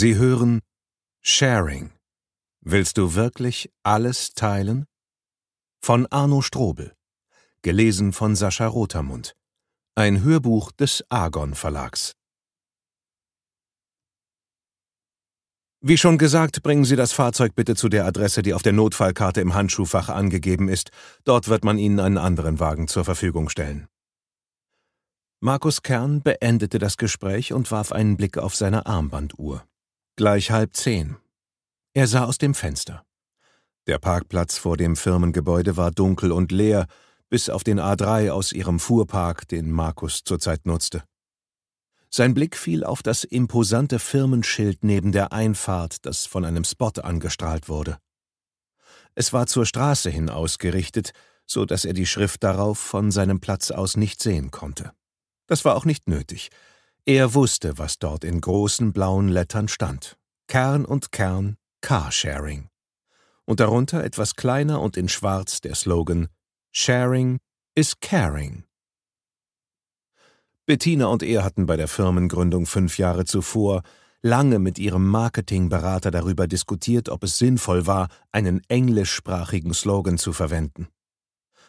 Sie hören Sharing. Willst du wirklich alles teilen? Von Arno Strobel. Gelesen von Sascha Rotermund. Ein Hörbuch des Argon Verlags. Wie schon gesagt, bringen Sie das Fahrzeug bitte zu der Adresse, die auf der Notfallkarte im Handschuhfach angegeben ist. Dort wird man Ihnen einen anderen Wagen zur Verfügung stellen. Markus Kern beendete das Gespräch und warf einen Blick auf seine Armbanduhr. Gleich halb zehn. Er sah aus dem Fenster. Der Parkplatz vor dem Firmengebäude war dunkel und leer, bis auf den A3 aus ihrem Fuhrpark, den Markus zurzeit nutzte. Sein Blick fiel auf das imposante Firmenschild neben der Einfahrt, das von einem Spot angestrahlt wurde. Es war zur Straße hin ausgerichtet, so dass er die Schrift darauf von seinem Platz aus nicht sehen konnte. Das war auch nicht nötig, er wusste, was dort in großen blauen Lettern stand. Kern und Kern Carsharing. Und darunter etwas kleiner und in schwarz der Slogan Sharing is Caring. Bettina und er hatten bei der Firmengründung fünf Jahre zuvor lange mit ihrem Marketingberater darüber diskutiert, ob es sinnvoll war, einen englischsprachigen Slogan zu verwenden.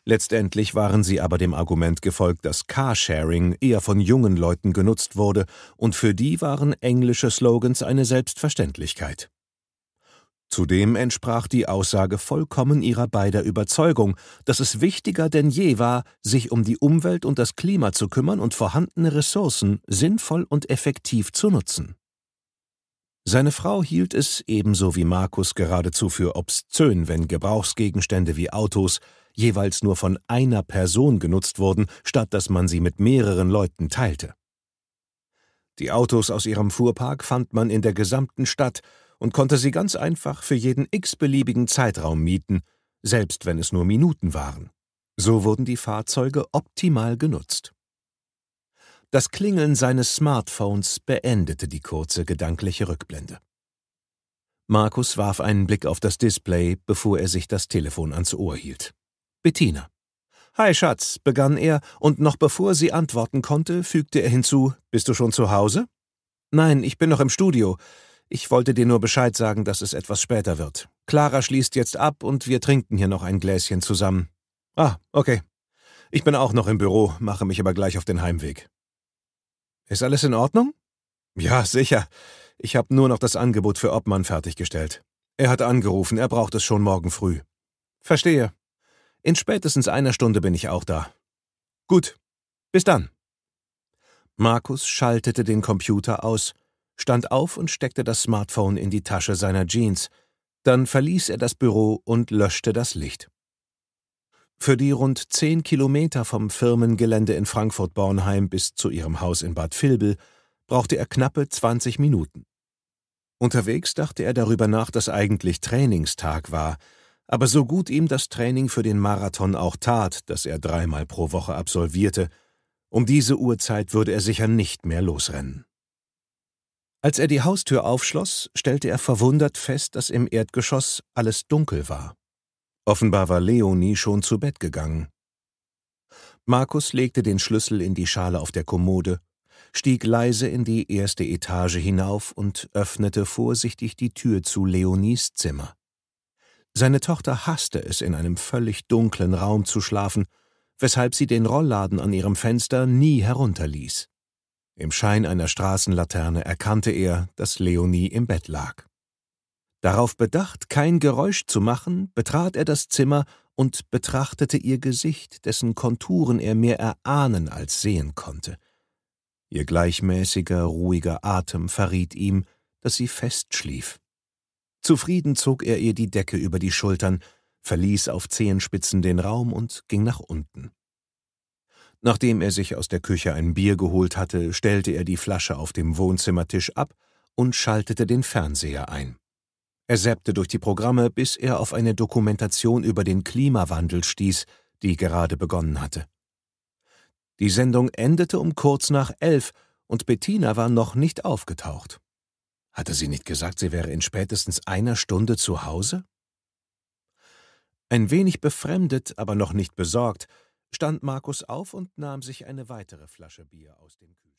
Letztendlich waren sie aber dem Argument gefolgt, dass Carsharing eher von jungen Leuten genutzt wurde, und für die waren englische Slogans eine Selbstverständlichkeit. Zudem entsprach die Aussage vollkommen ihrer beider Überzeugung, dass es wichtiger denn je war, sich um die Umwelt und das Klima zu kümmern und vorhandene Ressourcen sinnvoll und effektiv zu nutzen. Seine Frau hielt es ebenso wie Markus geradezu für obszön, wenn Gebrauchsgegenstände wie Autos jeweils nur von einer Person genutzt wurden, statt dass man sie mit mehreren Leuten teilte. Die Autos aus ihrem Fuhrpark fand man in der gesamten Stadt und konnte sie ganz einfach für jeden x-beliebigen Zeitraum mieten, selbst wenn es nur Minuten waren. So wurden die Fahrzeuge optimal genutzt. Das Klingeln seines Smartphones beendete die kurze gedankliche Rückblende. Markus warf einen Blick auf das Display, bevor er sich das Telefon ans Ohr hielt. Bettina. Hi Schatz, begann er, und noch bevor sie antworten konnte, fügte er hinzu Bist du schon zu Hause? Nein, ich bin noch im Studio. Ich wollte dir nur Bescheid sagen, dass es etwas später wird. Clara schließt jetzt ab und wir trinken hier noch ein Gläschen zusammen. Ah, okay. Ich bin auch noch im Büro, mache mich aber gleich auf den Heimweg. Ist alles in Ordnung? Ja, sicher. Ich habe nur noch das Angebot für Obmann fertiggestellt. Er hat angerufen, er braucht es schon morgen früh. Verstehe. In spätestens einer Stunde bin ich auch da. Gut, bis dann. Markus schaltete den Computer aus, stand auf und steckte das Smartphone in die Tasche seiner Jeans, dann verließ er das Büro und löschte das Licht. Für die rund zehn Kilometer vom Firmengelände in Frankfurt-Bornheim bis zu ihrem Haus in Bad Vilbel brauchte er knappe 20 Minuten. Unterwegs dachte er darüber nach, dass eigentlich Trainingstag war aber so gut ihm das Training für den Marathon auch tat, das er dreimal pro Woche absolvierte, um diese Uhrzeit würde er sicher nicht mehr losrennen. Als er die Haustür aufschloss, stellte er verwundert fest, dass im Erdgeschoss alles dunkel war. Offenbar war Leonie schon zu Bett gegangen. Markus legte den Schlüssel in die Schale auf der Kommode, stieg leise in die erste Etage hinauf und öffnete vorsichtig die Tür zu Leonies Zimmer. Seine Tochter hasste es, in einem völlig dunklen Raum zu schlafen, weshalb sie den Rollladen an ihrem Fenster nie herunterließ. Im Schein einer Straßenlaterne erkannte er, dass Leonie im Bett lag. Darauf bedacht, kein Geräusch zu machen, betrat er das Zimmer und betrachtete ihr Gesicht, dessen Konturen er mehr erahnen als sehen konnte. Ihr gleichmäßiger, ruhiger Atem verriet ihm, dass sie fest schlief. Zufrieden zog er ihr die Decke über die Schultern, verließ auf Zehenspitzen den Raum und ging nach unten. Nachdem er sich aus der Küche ein Bier geholt hatte, stellte er die Flasche auf dem Wohnzimmertisch ab und schaltete den Fernseher ein. Er seppte durch die Programme, bis er auf eine Dokumentation über den Klimawandel stieß, die gerade begonnen hatte. Die Sendung endete um kurz nach elf, und Bettina war noch nicht aufgetaucht. Hatte sie nicht gesagt, sie wäre in spätestens einer Stunde zu Hause? Ein wenig befremdet, aber noch nicht besorgt, stand Markus auf und nahm sich eine weitere Flasche Bier aus dem Kühlschrank.